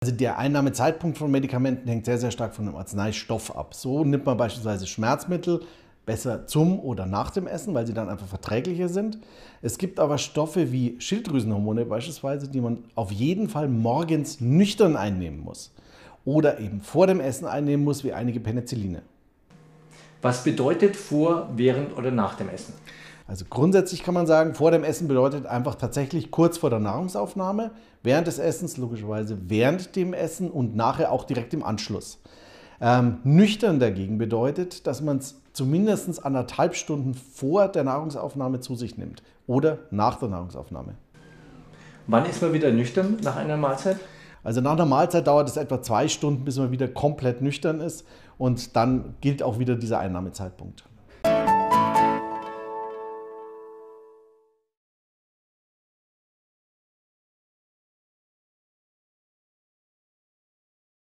Also der Einnahmezeitpunkt von Medikamenten hängt sehr, sehr stark von dem Arzneistoff ab. So nimmt man beispielsweise Schmerzmittel besser zum oder nach dem Essen, weil sie dann einfach verträglicher sind. Es gibt aber Stoffe wie Schilddrüsenhormone beispielsweise, die man auf jeden Fall morgens nüchtern einnehmen muss oder eben vor dem Essen einnehmen muss, wie einige Penicilline. Was bedeutet vor, während oder nach dem Essen? Also grundsätzlich kann man sagen, vor dem Essen bedeutet einfach tatsächlich kurz vor der Nahrungsaufnahme, während des Essens, logischerweise während dem Essen und nachher auch direkt im Anschluss. Ähm, nüchtern dagegen bedeutet, dass man es zumindest anderthalb Stunden vor der Nahrungsaufnahme zu sich nimmt oder nach der Nahrungsaufnahme. Wann ist man wieder nüchtern nach einer Mahlzeit? Also nach einer Mahlzeit dauert es etwa zwei Stunden, bis man wieder komplett nüchtern ist und dann gilt auch wieder dieser Einnahmezeitpunkt.